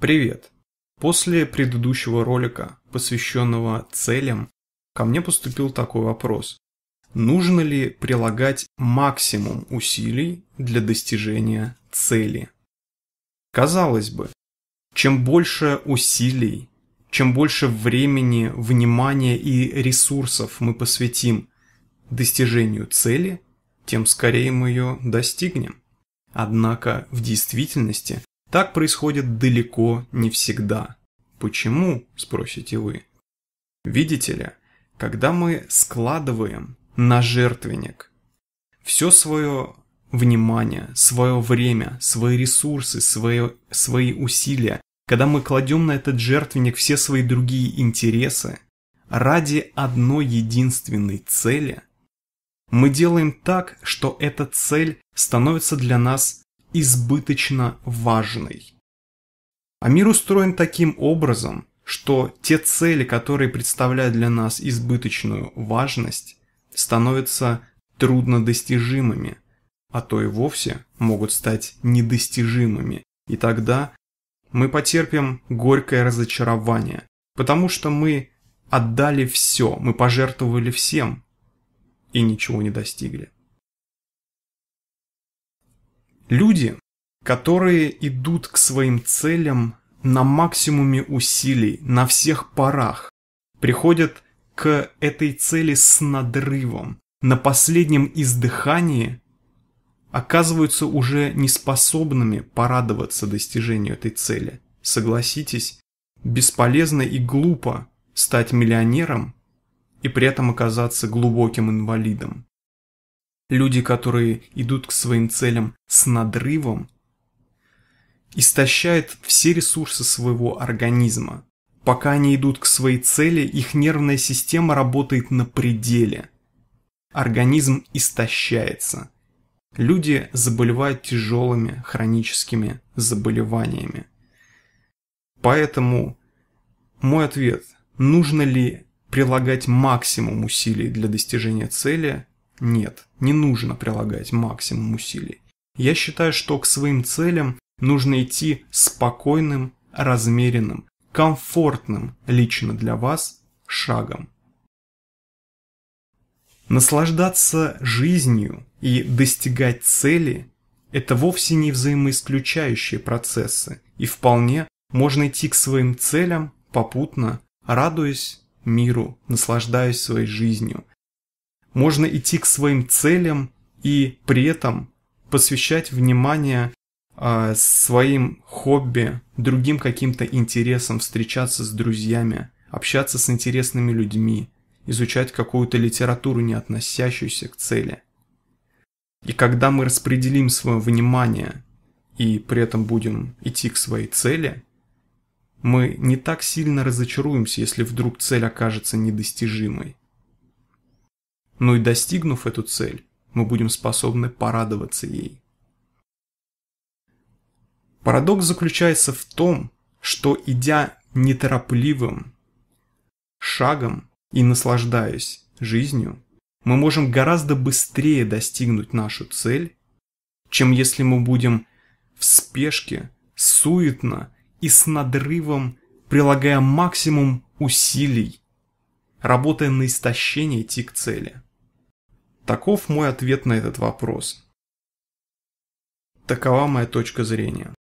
Привет! После предыдущего ролика, посвященного целям, ко мне поступил такой вопрос. Нужно ли прилагать максимум усилий для достижения цели? Казалось бы, чем больше усилий чем больше времени, внимания и ресурсов мы посвятим достижению цели, тем скорее мы ее достигнем. Однако в действительности так происходит далеко не всегда. Почему, спросите вы? Видите ли, когда мы складываем на жертвенник все свое внимание, свое время, свои ресурсы, свое, свои усилия когда мы кладем на этот жертвенник все свои другие интересы ради одной единственной цели, мы делаем так, что эта цель становится для нас избыточно важной. А мир устроен таким образом, что те цели, которые представляют для нас избыточную важность, становятся труднодостижимыми, а то и вовсе могут стать недостижимыми, и тогда мы потерпим горькое разочарование, потому что мы отдали все, мы пожертвовали всем и ничего не достигли. Люди, которые идут к своим целям на максимуме усилий, на всех парах, приходят к этой цели с надрывом, на последнем издыхании оказываются уже неспособными порадоваться достижению этой цели. Согласитесь, бесполезно и глупо стать миллионером и при этом оказаться глубоким инвалидом. Люди, которые идут к своим целям с надрывом, истощают все ресурсы своего организма. Пока они идут к своей цели, их нервная система работает на пределе. Организм истощается – люди заболевают тяжелыми хроническими заболеваниями. Поэтому мой ответ, нужно ли прилагать максимум усилий для достижения цели? Нет, не нужно прилагать максимум усилий. Я считаю, что к своим целям нужно идти спокойным, размеренным, комфортным лично для вас шагом. Наслаждаться жизнью и достигать цели – это вовсе не взаимоисключающие процессы, и вполне можно идти к своим целям попутно, радуясь миру, наслаждаясь своей жизнью. Можно идти к своим целям и при этом посвящать внимание а, своим хобби, другим каким-то интересам, встречаться с друзьями, общаться с интересными людьми, изучать какую-то литературу, не относящуюся к цели. И когда мы распределим свое внимание и при этом будем идти к своей цели, мы не так сильно разочаруемся, если вдруг цель окажется недостижимой. Но и достигнув эту цель, мы будем способны порадоваться ей. Парадокс заключается в том, что идя неторопливым шагом, и наслаждаюсь жизнью, мы можем гораздо быстрее достигнуть нашу цель, чем если мы будем в спешке, суетно и с надрывом, прилагая максимум усилий, работая на истощение идти к цели. Таков мой ответ на этот вопрос. Такова моя точка зрения.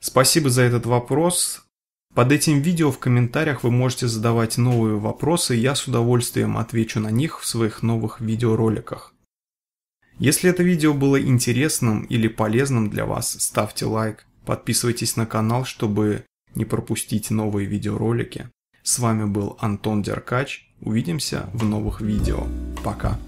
Спасибо за этот вопрос. Под этим видео в комментариях вы можете задавать новые вопросы, я с удовольствием отвечу на них в своих новых видеороликах. Если это видео было интересным или полезным для вас, ставьте лайк, подписывайтесь на канал, чтобы не пропустить новые видеоролики. С вами был Антон Деркач, увидимся в новых видео. Пока!